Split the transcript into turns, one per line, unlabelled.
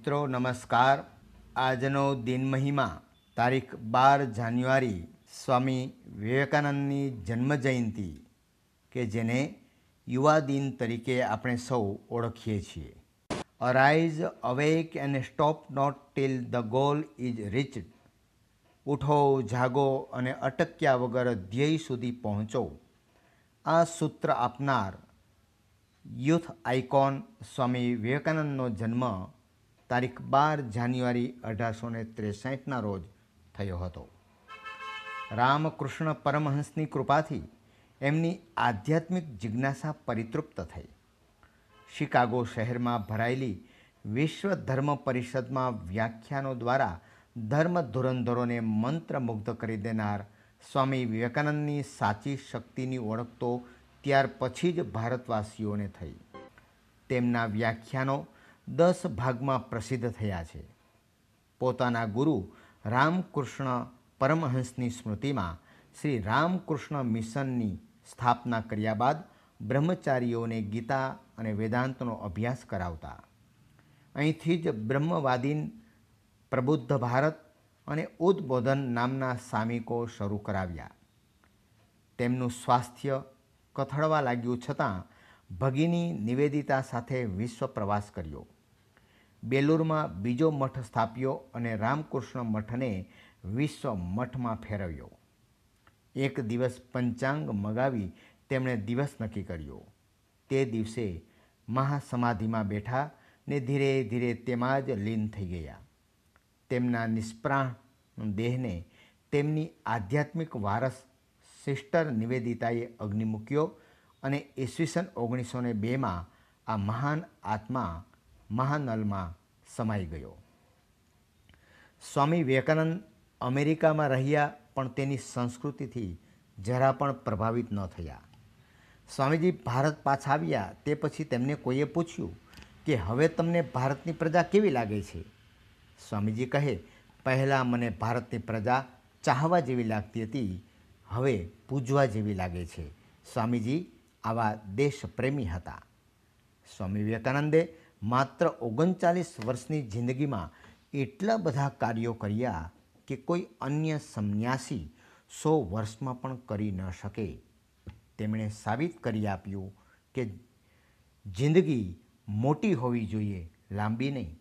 મિત્રો નમસ્કાર આજનો દિન મહિમા તારીખ બાર જાન્યુઆરી સ્વામી વિવેકાનંદની જન્મ જન્મજયંતિ કે જેને યુવા દિન તરીકે આપણે સૌ ઓળખીએ છીએ arise awake and stop not till the goal is reached ઉઠો જાગો અને અટક્યા વગર ધ્યેય સુધી પહોંચો આ સૂત્ર આપનાર યુથ આઇકોન સ્વામી વિવેકાનંદનો જન્મ તારીખ બાર જાન્યુઆરી અઢારસો ને ત્રેસાઠના રોજ થયો હતો રામકૃષ્ણ પરમહંસની કૃપાથી એમની આધ્યાત્મિક જિજ્ઞાસા પરિતૃપ્ત થઈ શિકાગો શહેરમાં ભરાયેલી વિશ્વ ધર્મ પરિષદમાં વ્યાખ્યાનો દ્વારા ધર્મ ધોરંધરોને મંત્રમુગ્ધ કરી દેનાર સ્વામી વિવેકાનંદની સાચી શક્તિની ઓળખ તો ત્યાર પછી જ ભારતવાસીઓને થઈ તેમના વ્યાખ્યાનો દસ ભાગમાં પ્રસિદ્ધ થયા છે પોતાના ગુરુ રામકૃષ્ણ પરમહંસની સ્મૃતિમાં શ્રી રામકૃષ્ણ મિશનની સ્થાપના કર્યા બાદ બ્રહ્મચારીઓને ગીતા અને વેદાંતનો અભ્યાસ કરાવતા અહીંથી જ બ્રહ્મવાદીન પ્રબુદ્ધ ભારત અને ઉદ્બોધન નામના સામિકો શરૂ કરાવ્યા તેમનું સ્વાસ્થ્ય કથળવા લાગ્યું છતાં ભગિની નિવેદિતા સાથે વિશ્વ પ્રવાસ કર્યો બેલુરમાં બીજો મઠ સ્થાપ્યો અને રામકૃષ્ણ મઠને વિશ્વ મઠમાં ફેરવ્યો એક દિવસ પંચાંગ મગાવી તેમણે દિવસ નક્કી કર્યો તે દિવસે મહાસમાધિમાં બેઠા ને ધીરે ધીરે તેમાં જ લીન થઈ ગયા તેમના નિષ્પ્રાણ દેહને તેમની આધ્યાત્મિક વારસ સિસ્ટર નિવેદિતાએ અગ્નિ મૂક્યો અને ઈસવીસન ઓગણીસો ને બેમાં આ મહાન આત્મા મહાનલમાં સમાઈ ગયો સ્વામી વિવેકાનંદ અમેરિકામાં રહ્યા પણ તેની સંસ્કૃતિથી જરા પણ પ્રભાવિત ન થયા સ્વામીજી ભારત પાછા આવ્યા તે પછી તેમને કોઈએ પૂછ્યું કે હવે તમને ભારતની પ્રજા કેવી લાગે છે સ્વામીજી કહે પહેલાં મને ભારતની પ્રજા ચાહવા જેવી લાગતી હતી હવે પૂજવા જેવી લાગે છે સ્વામીજી આવા દેશપ્રેમી હતા સ્વામી વિવેકાનંદે માત્ર ઓગણચાલીસ વર્ષની જિંદગીમાં એટલા બધા કાર્યો કર્યા કે કોઈ અન્ય સંન્યાસી સો વર્ષમાં પણ કરી ન શકે તેમણે સાબિત કરી આપ્યું કે જિંદગી મોટી હોવી જોઈએ લાંબી નહીં